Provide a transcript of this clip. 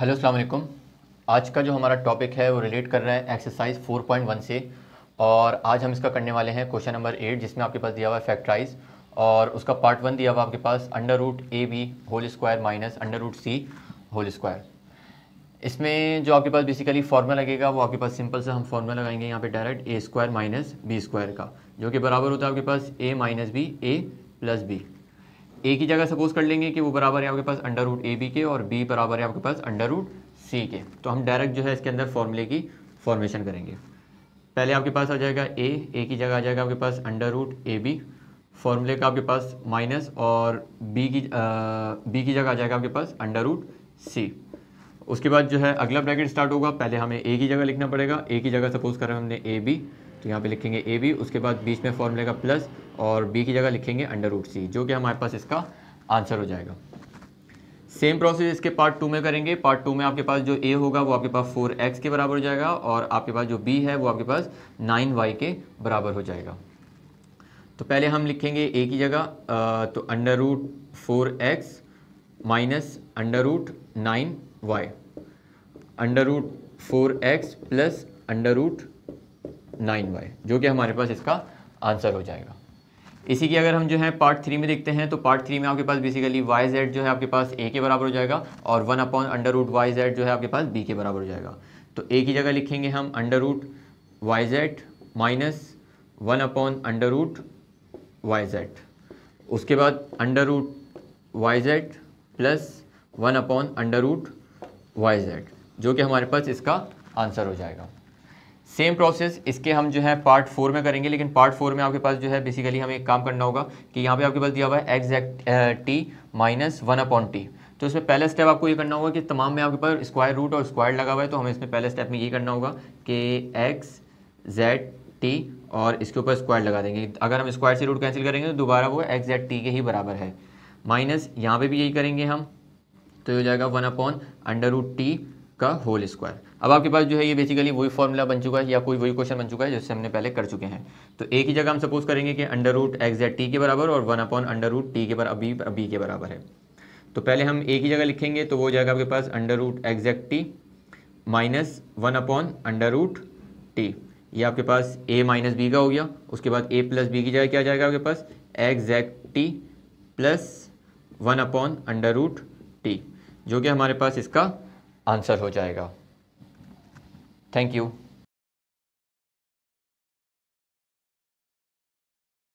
hello अस्सलाम वालेकुम आज का जो हमारा टॉपिक है वो रिलेट कर रहा है एक्सरसाइज 4.1 से और आज हम इसका करने वाले हैं क्वेश्चन नंबर एट जिसमें आपके पास दिया हुआ है फैक्टराइज और उसका पार्ट वन दिया हुआ आपके पास under root A B whole square minus under root C whole square इसमें जो आपके पास बेसिकली फॉर्मूला लगेगा वो आपके पास सिंपल सा हम फॉर्मूला लगाएंगे यहाँ पे direct A square minus B square का जो कि बराबर होता है आपके पास A minus B A plus B A की जगह सपोज कर लेंगे कि वो बराबर है आपके पास अंडर रूट ए बी के और बी बराबर है आपके पास अंडर रूट सी के तो हम डायरेक्ट जो है इसके अंदर फॉर्मूले की फॉर्मेशन करेंगे पहले आपके पास आ जाएगा ए ए की जगह आ जाएगा आपके पास अंडर रूट ए बी फॉर्मूले का आपके पास माइनस और बी की आ, बी की जगह आ जाएगा आपके पास अंडर रूट सी उसके बाद जो है अगला ब्रैकेट स्टार्ट होगा पहले हमें ए की जगह लिखना पड़ेगा ए की जगह सपोज कर हमने ए बी तो यहाँ पे लिखेंगे ए बी उसके बाद बीच में फॉर्म लेगा प्लस और बी की जगह लिखेंगे अंडर रूट सी जो कि हमारे पास इसका आंसर हो जाएगा सेम प्रोसेस इसके पार्ट टू में करेंगे पार्ट टू में आपके पास जो ए होगा वो आपके पास फोर एक्स के बराबर हो जाएगा और आपके पास जो बी है वो आपके पास नाइन वाई के बराबर हो जाएगा तो पहले हम लिखेंगे ए की जगह तो under root four X minus under root nine Y under root four X plus under root nine Y जो कि हमारे पास इसका आंसर हो जाएगा इसी की अगर हम जो है पार्ट थ्री में देखते हैं तो पार्ट थ्री में आपके पास बेसिकली वाई जेड जो है आपके पास ए के बराबर हो जाएगा और one upon under root Y Z जो है आपके पास बी के बराबर हो जाएगा तो ए की जगह लिखेंगे हम under root Y Z minus one upon under root Y Z उसके बाद under root Y Z plus one upon under root Y Z जो कि हमारे पास इसका आंसर हो जाएगा सेम प्रोसेस इसके हम जो है पार्ट फोर में करेंगे लेकिन पार्ट फोर में आपके पास जो है बेसिकली हमें एक काम करना होगा कि यहाँ पे आपके पास दिया हुआ है X T minus one upon T तो इसमें पहला स्टेप आपको ये करना होगा कि तमाम में आपके पास स्क्वायर रूट और स्क्वायर लगा हुआ है तो हमें इसमें पहले स्टेप में ये करना होगा कि एक्स जेड टी और इसके ऊपर स्क्वायर लगा देंगे अगर हम स्क्वायर से रूट कैंसिल करेंगे तो दोबारा वो एक्स जेड टी के ही बराबर है माइनस यहाँ पर भी यही करेंगे हम तो ये हो जाएगा one upon under root T का होल स्क्वायर अब आपके पास जो है ये बेसिकली वही फॉर्मूला बन चुका है या कोई वही क्वेश्चन बन चुका है जिससे हमने पहले कर चुके हैं तो एक ही जगह हम सपोज करेंगे कि under root X Z T के बराबर और one upon under root T के बराबर अभी बी के बराबर है तो पहले हम एक ही जगह लिखेंगे तो वो जगह आपके पास under root exact T minus one upon under root T ये आपके पास ए माइनस बी का हो गया उसके बाद ए प्लस बी की जगह क्या जाएगा आपके पास exact T plus one upon under root T जो कि हमारे पास इसका आंसर हो जाएगा थैंक यू